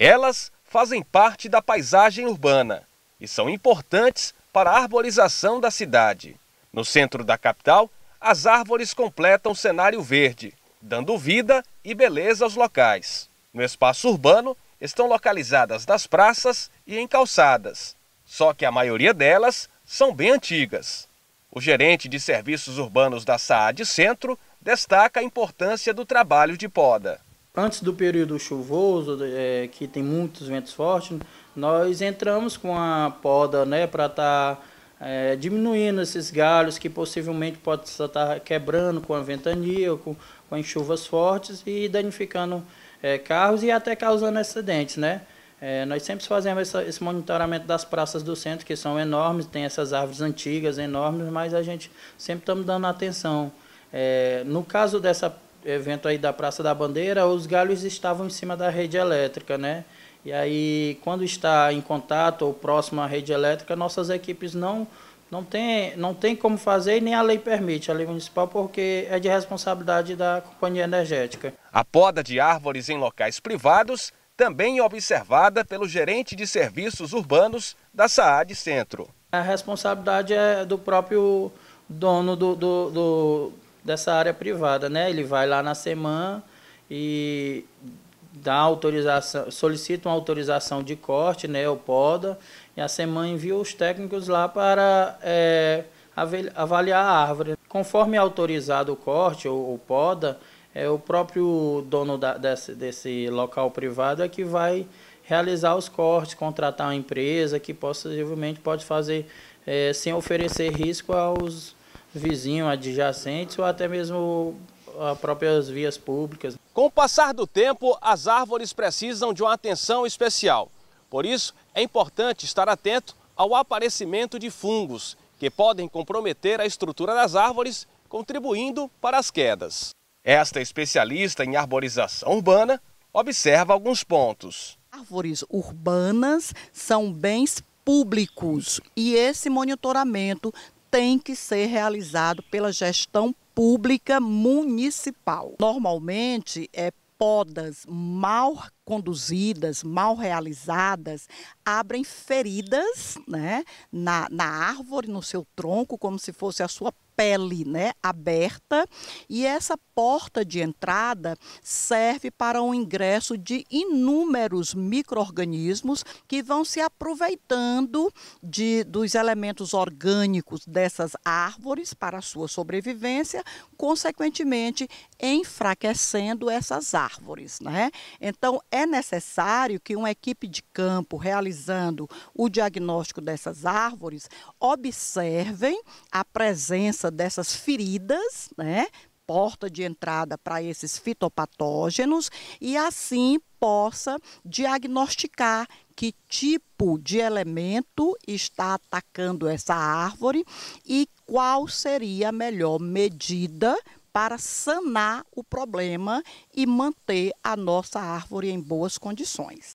Elas fazem parte da paisagem urbana e são importantes para a arborização da cidade. No centro da capital, as árvores completam o cenário verde, dando vida e beleza aos locais. No espaço urbano, estão localizadas nas praças e em calçadas, só que a maioria delas são bem antigas. O gerente de serviços urbanos da SAAD Centro destaca a importância do trabalho de poda antes do período chuvoso, é, que tem muitos ventos fortes, nós entramos com a poda né, para estar tá, é, diminuindo esses galhos que possivelmente pode estar tá quebrando com a ventania, com, com chuvas fortes e danificando é, carros e até causando acidentes. Né? É, nós sempre fazemos essa, esse monitoramento das praças do centro, que são enormes, tem essas árvores antigas enormes, mas a gente sempre estamos dando atenção. É, no caso dessa evento aí da Praça da Bandeira, os galhos estavam em cima da rede elétrica, né? E aí, quando está em contato ou próximo à rede elétrica, nossas equipes não não tem, não tem como fazer e nem a lei permite, a lei municipal, porque é de responsabilidade da companhia energética. A poda de árvores em locais privados também é observada pelo gerente de serviços urbanos da SAAD Centro. A responsabilidade é do próprio dono do, do, do dessa área privada, né? Ele vai lá na semana e dá autorização, solicita uma autorização de corte, né, O poda, e a semana envia os técnicos lá para é, avaliar a árvore. Conforme é autorizado o corte ou, ou poda, é o próprio dono da, desse, desse local privado é que vai realizar os cortes, contratar uma empresa que possivelmente pode fazer é, sem oferecer risco aos vizinhos adjacentes ou até mesmo as próprias vias públicas. Com o passar do tempo, as árvores precisam de uma atenção especial. Por isso, é importante estar atento ao aparecimento de fungos, que podem comprometer a estrutura das árvores, contribuindo para as quedas. Esta especialista em arborização urbana observa alguns pontos. Árvores urbanas são bens públicos e esse monitoramento tem que ser realizado pela gestão pública municipal. Normalmente é podas mal conduzidas, mal realizadas, abrem feridas né, na, na árvore, no seu tronco, como se fosse a sua pele né, aberta e essa porta de entrada serve para o ingresso de inúmeros micro-organismos que vão se aproveitando de, dos elementos orgânicos dessas árvores para a sua sobrevivência, consequentemente enfraquecendo essas árvores. Né? Então, é necessário que uma equipe de campo realizando o diagnóstico dessas árvores observem a presença dessas feridas, né? Porta de entrada para esses fitopatógenos e assim possa diagnosticar que tipo de elemento está atacando essa árvore e qual seria a melhor medida para sanar o problema e manter a nossa árvore em boas condições.